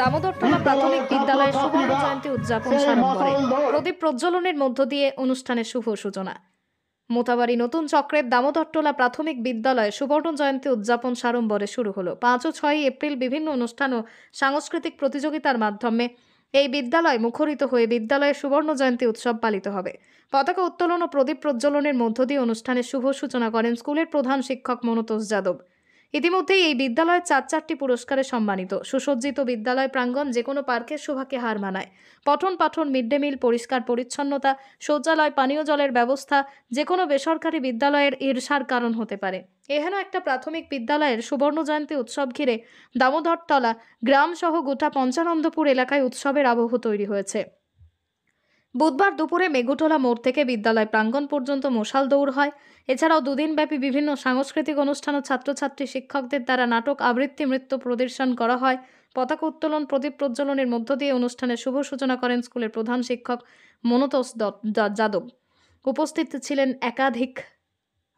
দামোদরতলা প্রাথমিক বিদ্যালয়ে সুবর্ণ জয়ন্তী উদযাপন সারণ করে প্রদীপ প্রজ্বলনের মধ্য দিয়ে অনুষ্ঠানের শুভ সূচনা মোতাবাড়ি নতুন চক্রের দামোদরতলা প্রাথমিক বিদ্যালয়ে সুবর্ণ জয়ন্তী উদযাপন সারম্বরে শুরু হলো পাঁচ ও ছয়ই এপ্রিল বিভিন্ন অনুষ্ঠান ও সাংস্কৃতিক প্রতিযোগিতার মাধ্যমে এই বিদ্যালয় মুখরিত হয়ে বিদ্যালয়ে সুবর্ণ জয়ন্তী উৎসব পালিত হবে পতাকা উত্তোলন ও প্রদীপ প্রজ্বলনের মধ্য দিয়ে অনুষ্ঠানের শুভ সূচনা করেন স্কুলের প্রধান শিক্ষক মনোতোষ যাদব ইতিমধ্যেই এই বিদ্যালয় চার চারটি পুরস্কারে সম্মানিত সুসজ্জিত বিদ্যালয় প্রাঙ্গণ যে কোনো পার্কের শোভাকে হার মানায় পঠন পাঠন মিড ডে মিল পরিষ্কার পরিচ্ছন্নতা শৌচালয় পানীয় জলের ব্যবস্থা যে কোনো বেসরকারি বিদ্যালয়ের ঈর্ষার কারণ হতে পারে এহেন একটা প্রাথমিক বিদ্যালয়ের সুবর্ণ জয়ন্তী উৎসব ঘিরে দামোদরতলা গ্রামসহ গোটা পঞ্চানন্দপুর এলাকায় উৎসবের আবহ তৈরি হয়েছে বুধবার দুপুরে মেঘুটোলা মোড় থেকে বিদ্যালয় প্রাঙ্গণ পর্যন্ত মশাল দৌড় হয় এছাড়াও দুদিনব্যাপী বিভিন্ন সাংস্কৃতিক অনুষ্ঠান ও ছাত্রছাত্রী শিক্ষকদের দ্বারা নাটক আবৃত্তি নৃত্য প্রদর্শন করা হয় পতাকা উত্তোলন প্রদীপ প্রজ্বলনের মধ্য দিয়ে অনুষ্ঠানের শুভ সূচনা করেন স্কুলের প্রধান শিক্ষক মনোতোষ যাদব উপস্থিত ছিলেন একাধিক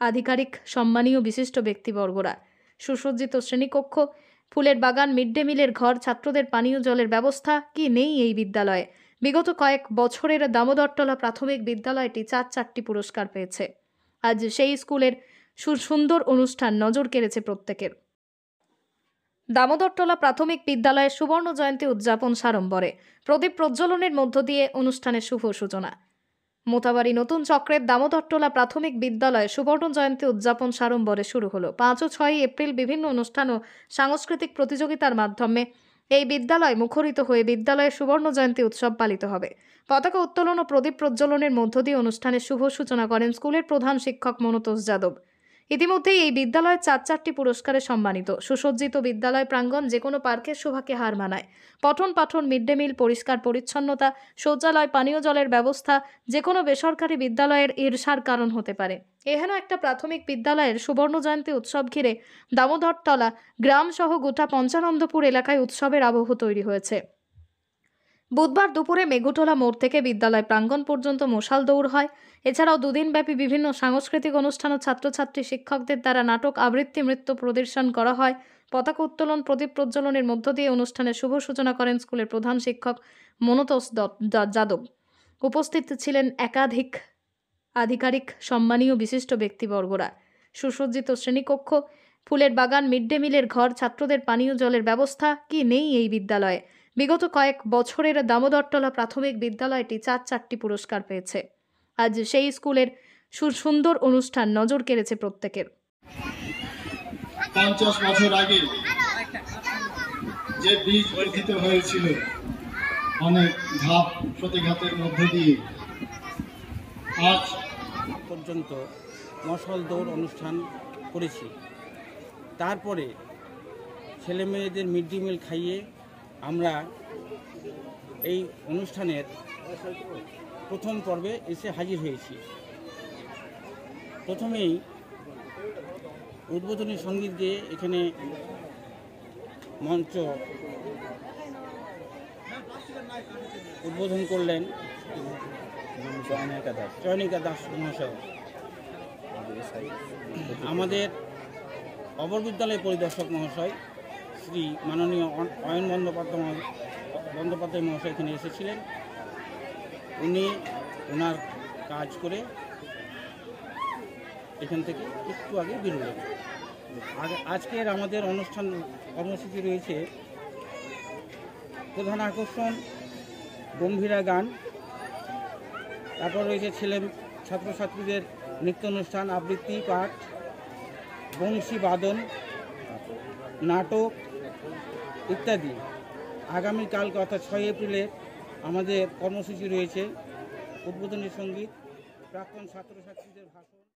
আধিকারিক সম্মানীয় বিশিষ্ট ব্যক্তিবর্গরা সুসজ্জিত শ্রেণীকক্ষ ফুলের বাগান মিড ডে মিলের ঘর ছাত্রদের পানীয় জলের ব্যবস্থা কি নেই এই বিদ্যালয়ে বিগত কয়েক বছরের দামোদরতলা প্রাথমিক বিদ্যালয়টি চার চারটি পুরস্কার পেয়েছে আজ সেই স্কুলের সুন্দর অনুষ্ঠান নজর কেড়েছে প্রত্যেকের দামোদরতলা প্রাথমিক বিদ্যালয়ের সুবর্ণ জয়ন্তী উদযাপন সাড়ম্বরে প্রদীপ প্রজ্বলনের মধ্য দিয়ে অনুষ্ঠানের শুভ সূচনা মোতাবাড়ি নতুন চক্রের দামোদরতলা প্রাথমিক বিদ্যালয়ে সুবর্ণ জয়ন্তী উদযাপন সাড়ম্বরে শুরু হলো পাঁচ ও ছয় এপ্রিল বিভিন্ন অনুষ্ঠান ও সাংস্কৃতিক প্রতিযোগিতার মাধ্যমে এই বিদ্যালয় মুখরিত হয়ে বিদ্যালয়ের সুবর্ণ জয়ন্তী উৎসব পালিত হবে পতাকা উত্তোলন ও প্রদীপ প্রজ্বলনের মধ্য দিয়ে অনুষ্ঠানের শুভ সূচনা করেন স্কুলের প্রধান শিক্ষক মনোতোষ যাদব ইতিমধ্যেই এই বিদ্যালয় চার চারটি পুরস্কারে সম্মানিত সুসজ্জিত বিদ্যালয় প্রাঙ্গণ যে কোনো পার্কের শোভাকে হার মানায় পঠন পাঠন মিড ডে মিল পরিষ্কার পরিচ্ছন্নতা শৌচালয় পানীয় জলের ব্যবস্থা যে কোনো বেসরকারি বিদ্যালয়ের ঈর্ষার কারণ হতে পারে এহেন একটা প্রাথমিক বিদ্যালয়ের সুবর্ণ জয়ন্তী উৎসব ঘিরে দামোদরতলা গ্রামসহ গোটা পঞ্চানন্দপুর এলাকায় উৎসবের আবহ তৈরি হয়েছে বুধবার দুপুরে মেঘুটোলা মোড় থেকে বিদ্যালয় প্রাঙ্গণ পর্যন্ত মশাল দৌড় হয় এছাড়াও দুদিনব্যাপী বিভিন্ন সাংস্কৃতিক অনুষ্ঠান ও ছাত্রছাত্রী শিক্ষকদের দ্বারা নাটক আবৃত্তি নৃত্য প্রদর্শন করা হয় পতাকা উত্তোলন প্রদীপ প্রজ্বলনের মধ্য দিয়ে অনুষ্ঠানের শুভ সূচনা করেন স্কুলের প্রধান শিক্ষক মনোতোষ যাদব উপস্থিত ছিলেন একাধিক আধিকারিক সম্মানীয় বিশিষ্ট ব্যক্তিবর্গরা সুসজ্জিত শ্রেণীকক্ষ ফুলের বাগান মিড ডে মিলের ঘর ছাত্রদের পানীয় জলের ব্যবস্থা কি নেই এই বিদ্যালয়ে বিগত কয়েক বছরের দামোদরতলা প্রাথমিক বিদ্যালয়টি চার চারটি পুরস্কার পেয়েছে আজ সেই স্কুলের সুন্দর অনুষ্ঠান নজর কেড়েছে প্রত্যেকের পঞ্চাশ বছর আগে যে বীজ অর্জিত হয়েছিল অনেক ধাপ প্রতিঘাতের মধ্য দিয়ে আজ পর্যন্ত মশাল দৌড় অনুষ্ঠান করেছি তারপরে ছেলে মেয়েদের মিড ডে মিল খাইয়ে আমরা এই অনুষ্ঠানের প্রথম পর্বে এসে হাজির হয়েছি প্রথমেই উদ্বোধনী সঙ্গীত দিয়ে এখানে মঞ্চ উদ্বোধন করলেন চয়নিকা দাস চয়নিকা দাস মহাশয় আমাদের অবর বিদ্যালয় পরিদর্শক মহাশয় শ্রী মাননীয় অয়ন বন্দ্যোপাধ্যায় বন্দ্যোপাধ্যায় মহাশয় এখানে এসেছিলেন উনি ওনার কাজ করে এখান থেকে একটু আগে বেরোলেন আজকের আমাদের অনুষ্ঠান কর্মসূচি রয়েছে প্রধান আকর্ষণ গম্ভীরা গান তারপর রয়েছে ছেলে ছাত্রছাত্রীদের নৃত্য অনুষ্ঠান আবৃত্তি পাঠ বংশী বাদন নাটক ইত্যাদি আগামীকালকে অর্থাৎ ছয় এপ্রিলে আমাদের কর্মসূচি রয়েছে উদ্বোধনী সঙ্গীত প্রাক্তন ছাত্রছাত্রীদের ভাষণ